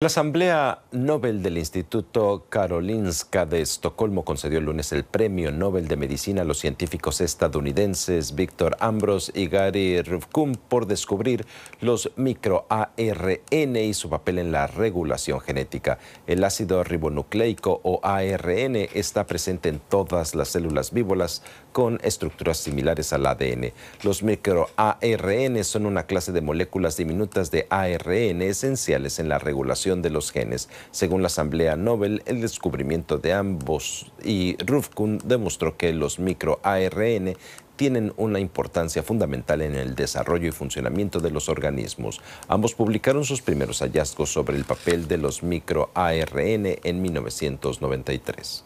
La Asamblea Nobel del Instituto Karolinska de Estocolmo concedió el lunes el Premio Nobel de Medicina a los científicos estadounidenses Víctor Ambrose y Gary Ruvkun por descubrir los microARN y su papel en la regulación genética. El ácido ribonucleico o ARN está presente en todas las células vívolas con estructuras similares al ADN. Los microARN son una clase de moléculas diminutas de ARN esenciales en la regulación de los genes. Según la Asamblea Nobel, el descubrimiento de ambos y Rufkun demostró que los microARN tienen una importancia fundamental en el desarrollo y funcionamiento de los organismos. Ambos publicaron sus primeros hallazgos sobre el papel de los microARN en 1993.